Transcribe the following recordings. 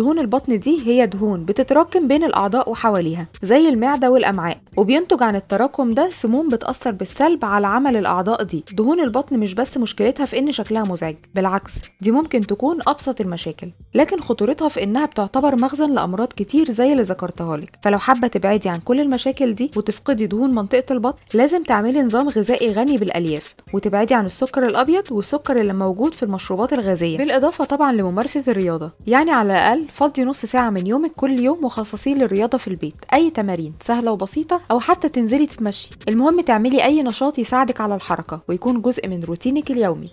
دهون البطن دي هي دهون بتتراكم بين الاعضاء وحواليها زي المعده والامعاء وبينتج عن التراكم ده سموم بتاثر بالسلب على عمل الاعضاء دي دهون البطن مش بس مشكلتها في ان شكلها مزعج بالعكس دي ممكن تكون ابسط المشاكل لكن خطورتها في انها بتعتبر مخزن لامراض كتير زي اللي ذكرتها لك فلو حابه تبعدي عن كل المشاكل دي وتفقدي دهون منطقه البطن لازم تعملي نظام غذائي غني بالالياف وتبعدي عن السكر الابيض والسكر اللي موجود في المشروبات الغازيه بالاضافه طبعا لممارسه الرياضه يعني على الاقل فضي نص ساعة من يومك كل يوم مخصصين للرياضة في البيت أي تمارين سهلة وبسيطة أو حتى تنزلي تتمشي المهم تعملي أي نشاط يساعدك على الحركة ويكون جزء من روتينك اليومي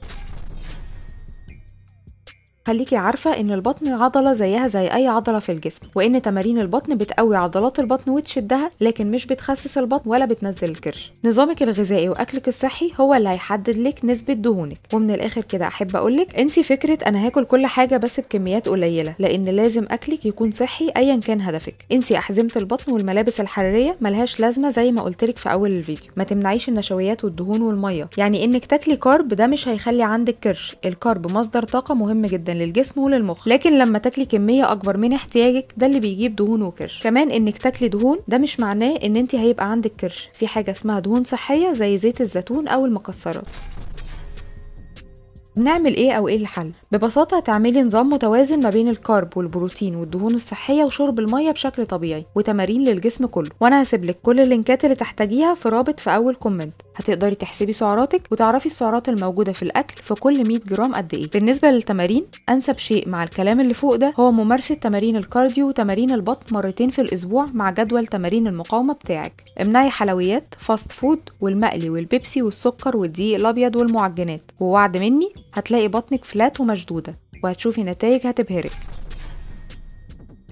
خليكي عارفه ان البطن عضله زيها زي اي عضله في الجسم وان تمارين البطن بتقوي عضلات البطن وتشدها لكن مش بتخسس البطن ولا بتنزل الكرش نظامك الغذائي واكلك الصحي هو اللي هيحدد لك نسبه دهونك ومن الاخر كده احب اقولك انسي فكره انا هاكل كل حاجه بس بكميات قليله لان لازم اكلك يكون صحي ايا كان هدفك انسي احزمه البطن والملابس الحراريه ملهاش لازمه زي ما قلتلك في اول الفيديو ما تمنعيش النشويات والدهون والميه يعني انك تاكلي كارب ده مش هيخلي عندك كرش الكارب مصدر طاقه مهم جدا للجسم وللمخ لكن لما تاكلي كميه اكبر من احتياجك ده اللي بيجيب دهون وكرش كمان انك تاكلي دهون ده مش معناه ان انت هيبقى عندك كرش في حاجه اسمها دهون صحيه زي زيت الزيتون او المكسرات نعمل ايه او ايه الحل ببساطه هتعملي نظام متوازن ما بين الكارب والبروتين والدهون الصحيه وشرب الميه بشكل طبيعي وتمارين للجسم كله وانا هسيب لك كل اللينكات اللي تحتاجيها في رابط في اول كومنت هتقدري تحسبي سعراتك وتعرفي السعرات الموجوده في الاكل في كل 100 جرام قد ايه بالنسبه للتمارين انسب شيء مع الكلام اللي فوق ده هو ممارسه تمارين الكارديو وتمارين البط مرتين في الاسبوع مع جدول تمارين المقاومه بتاعك امنعي حلويات فاست فود والمقلي والبيبسي والسكر والدقيق الابيض والمعجنات ووعد مني هتلاقي بطنك فلات ومشدودة وهتشوفي نتائج هتبهرك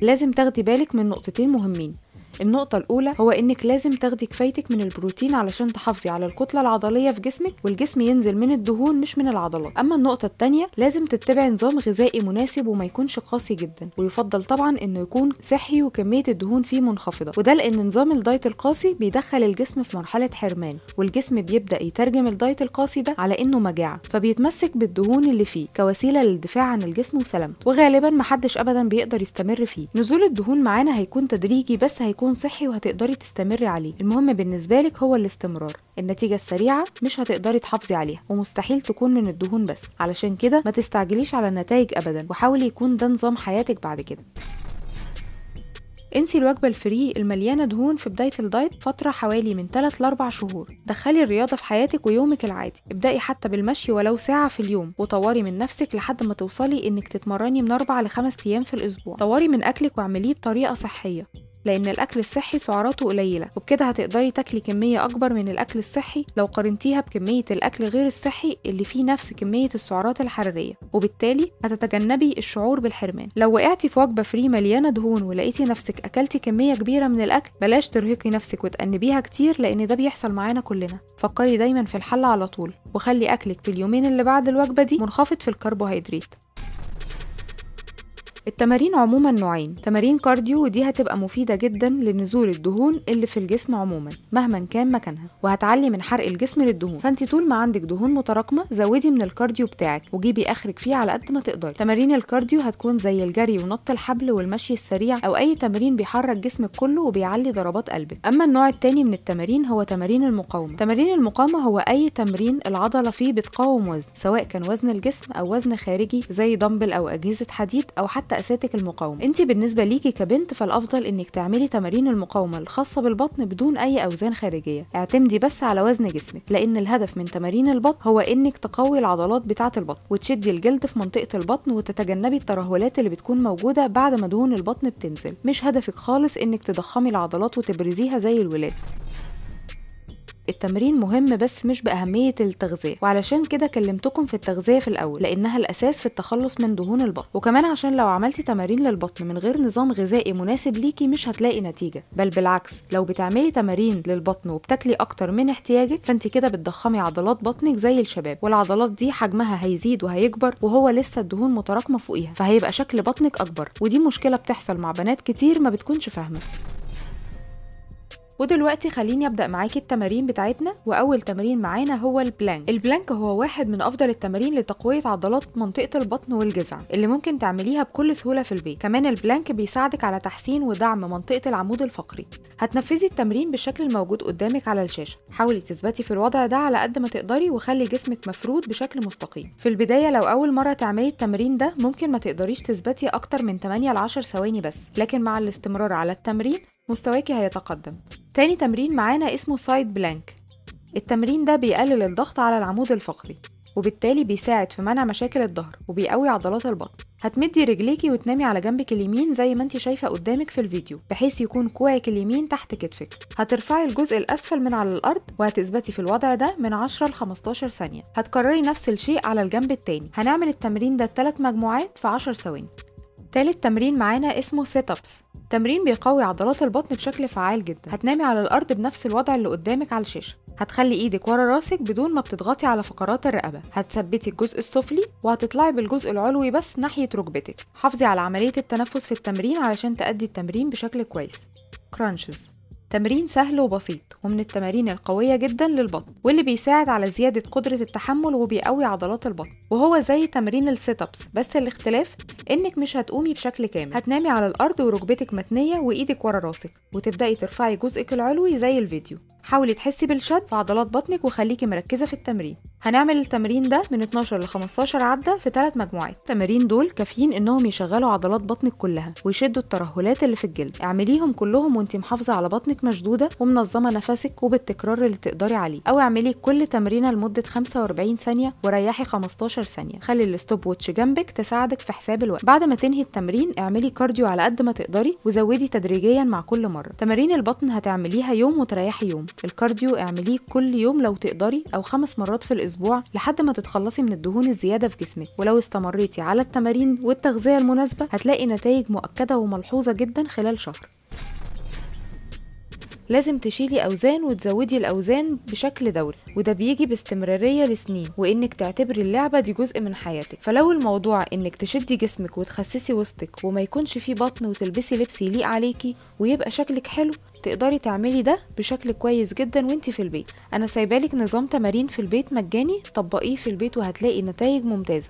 لازم تاخدي بالك من نقطتين مهمين النقطة الأولى هو إنك لازم تاخدي كفايتك من البروتين علشان تحافظي على الكتلة العضلية في جسمك والجسم ينزل من الدهون مش من العضلات أما النقطة الثانية لازم تتبعي نظام غذائي مناسب وما يكونش قاسي جدا ويفضل طبعا إنه يكون صحي وكمية الدهون فيه منخفضة وده لأن نظام الدايت القاسي بيدخل الجسم في مرحلة حرمان والجسم بيبدأ يترجم الدايت القاسي ده على إنه مجاعة فبيتمسك بالدهون اللي فيه كوسيلة للدفاع عن الجسم وسلامته وغالبا محدش أبدا بيقدر يستمر فيه نزول الدهون معانا هيكون تدريجي بس هيكون هيكون صحي وهتقدري تستمري عليه المهم بالنسبة لك هو الاستمرار النتيجة السريعة مش هتقدري تحافظي عليها ومستحيل تكون من الدهون بس علشان كده ما تستعجليش على النتائج أبدا وحاولي يكون ده نظام حياتك بعد كده انسي الوجبة الفري المليانة دهون في بداية الدايت فترة حوالي من 3 ل 4 شهور دخلي الرياضة في حياتك ويومك العادي ابدأي حتى بالمشي ولو ساعة في اليوم وطوري من نفسك لحد ما توصلي انك تتمرني من 4 ل 5 ايام في الاسبوع طوري من اكلك واعمليه بطريقة صحية لأن الأكل الصحي سعراته قليلة وبكده هتقدري تاكلي كمية أكبر من الأكل الصحي لو قارنتيها بكمية الأكل غير الصحي اللي فيه نفس كمية السعرات الحرارية وبالتالي هتتجنبي الشعور بالحرمان لو وقعتي في وجبة فري مليانة دهون ولقيتي نفسك أكلتي كمية كبيرة من الأكل بلاش ترهقي نفسك وتأنبيها كتير لأن ده بيحصل معانا كلنا فكري دايما في الحل على طول وخلي أكلك في اليومين اللي بعد الوجبة دي منخفض في الكربوهيدرات التمارين عموما نوعين تمارين كارديو ودي هتبقى مفيدة جدا لنزول الدهون اللي في الجسم عموما مهما كان مكانها وهتعلي من حرق الجسم للدهون فانت طول ما عندك دهون متراكمة زودي من الكارديو بتاعك وجيبي اخرك فيه على قد ما تقدري تمارين الكارديو هتكون زي الجري ونط الحبل والمشي السريع او اي تمرين بيحرك جسمك كله وبيعلي ضربات قلبك اما النوع التاني من التمارين هو تمارين المقاومة تمارين المقاومة هو اي تمرين العضلة فيه بتقاوم وزن سواء كان وزن الجسم او وزن خارجي زي دمبل او اجهزة حديد او حتى مستأساتك المقاومة انت بالنسبة ليكي كبنت فالأفضل انك تعملي تمارين المقاومة الخاصة بالبطن بدون اي اوزان خارجية اعتمدي بس على وزن جسمك لان الهدف من تمارين البطن هو انك تقوي العضلات بتاعة البطن وتشدي الجلد في منطقة البطن وتتجنبي الترهلات اللي بتكون موجودة بعد ما دهون البطن بتنزل مش هدفك خالص انك تضخمي العضلات وتبرزيها زي الولاد التمرين مهم بس مش باهميه التغذيه وعلشان كده كلمتكم في التغذيه في الاول لانها الاساس في التخلص من دهون البطن وكمان عشان لو عملتي تمارين للبطن من غير نظام غذائي مناسب ليكي مش هتلاقي نتيجه بل بالعكس لو بتعملي تمارين للبطن وبتاكلي اكتر من احتياجك فانت كده بتضخمي عضلات بطنك زي الشباب والعضلات دي حجمها هيزيد وهيكبر وهو لسه الدهون متراكمه فوقيها فهيبقى شكل بطنك اكبر ودي مشكله بتحصل مع بنات كتير ما بتكونش فاهمه ودلوقتي خليني ابدا معاكي التمارين بتاعتنا واول تمرين معانا هو البلانك البلانك هو واحد من افضل التمارين لتقويه عضلات منطقه البطن والجزع اللي ممكن تعمليها بكل سهوله في البيت كمان البلانك بيساعدك على تحسين ودعم منطقه العمود الفقري هتنفذي التمرين بالشكل الموجود قدامك على الشاشه حاولي تثبتي في الوضع ده على قد ما تقدري وخلي جسمك مفرود بشكل مستقيم في البدايه لو اول مره تعملي التمرين ده ممكن ما تقدريش تثبتي اكتر من 8 ل 10 ثواني بس لكن مع الاستمرار على التمرين مستواكي هيتقدم تاني تمرين معانا اسمه سايد بلانك التمرين ده بيقلل الضغط على العمود الفقري وبالتالي بيساعد في منع مشاكل الظهر وبيقوي عضلات البطن هتمدي رجليكي وتنامي على جنبك اليمين زي ما انت شايفه قدامك في الفيديو بحيث يكون كوعك اليمين تحت كتفك هترفعي الجزء الاسفل من على الارض وهتثبتي في الوضع ده من 10 ل 15 ثانيه هتكرري نفس الشيء على الجنب التاني هنعمل التمرين ده 3 مجموعات في 10 ثواني تالت تمرين معانا اسمه سيت ابس تمرين بيقوي عضلات البطن بشكل فعال جدا هتنامي على الارض بنفس الوضع اللي قدامك على الشاشه هتخلي ايدك ورا راسك بدون ما بتضغطي على فقرات الرقبه هتثبتي الجزء السفلي وهتطلعي بالجزء العلوي بس ناحيه ركبتك حافظي على عمليه التنفس في التمرين علشان تأدي التمرين بشكل كويس كرانشز تمرين سهل وبسيط ومن التمارين القوية جدا للبطن واللي بيساعد على زيادة قدرة التحمل وبيقوي عضلات البطن وهو زي تمرين السيت ابس بس الاختلاف انك مش هتقومي بشكل كامل هتنامي على الارض وركبتك متنيه وايدك ورا راسك وتبداي ترفعي جزءك العلوي زي الفيديو حاولي تحسي بالشد في عضلات بطنك وخليكي مركزة في التمرين هنعمل التمرين ده من 12 ل 15 عدة في 3 مجموعات التمارين دول كافيين انهم يشغلوا عضلات بطنك كلها ويشدوا الترهلات اللي في الجلد اعمليهم كلهم وانت محافظة على بطنك مشدودة ومنظمة نفسك وبالتكرار اللي تقدري عليه او اعملي كل تمرينة لمدة 45 ثانية وريحي 15 ثانية خلي الستوب ووتش جنبك تساعدك في حساب الوقت بعد ما تنهي التمرين اعملي كارديو على قد ما تقدري وزودي تدريجيا مع كل مرة تمارين البطن هتعمليها يوم وتريحي يوم الكارديو اعمليه كل يوم لو تقدري او خمس مرات في الاسبوع لحد ما تتخلصي من الدهون الزياده في جسمك ولو استمريتي على التمارين والتغذيه المناسبه هتلاقي نتائج مؤكده وملحوظه جدا خلال شهر لازم تشيلي أوزان وتزودي الأوزان بشكل دوري وده بيجي باستمرارية لسنين وإنك تعتبري اللعبة دي جزء من حياتك فلو الموضوع إنك تشدي جسمك وتخسسي وسطك وما يكونش فيه بطن وتلبسي لبس يليق عليكي ويبقى شكلك حلو تقدري تعملي ده بشكل كويس جدا وانت في البيت انا سايبالك نظام تمارين في البيت مجاني طبقيه في البيت وهتلاقي نتائج ممتازه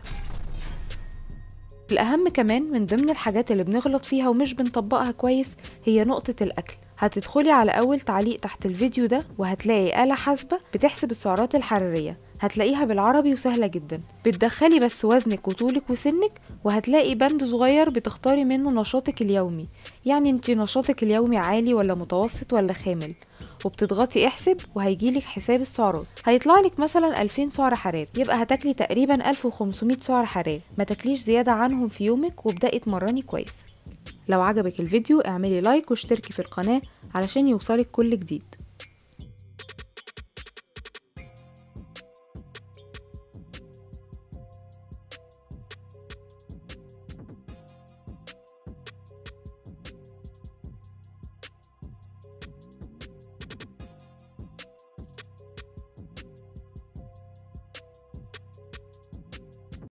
الأهم كمان من ضمن الحاجات اللي بنغلط فيها ومش بنطبقها كويس هي نقطة الأكل هتدخلي على أول تعليق تحت الفيديو ده وهتلاقي آلة حاسبة بتحسب السعرات الحرارية هتلاقيها بالعربي وسهلة جدا بتدخلي بس وزنك وطولك وسنك وهتلاقي بند صغير بتختاري منه نشاطك اليومي يعني انتي نشاطك اليومي عالي ولا متوسط ولا خامل وبتضغطي احسب وهيجيلك حساب السعرات هيطلع لك مثلا 2000 سعر حرارة يبقى هتاكلي تقريبا 1500 سعر حرارة ما تاكليش زياده عنهم في يومك وابدأي اتمرني كويس لو عجبك الفيديو اعملي لايك واشتركي في القناة علشان يوصلك كل جديد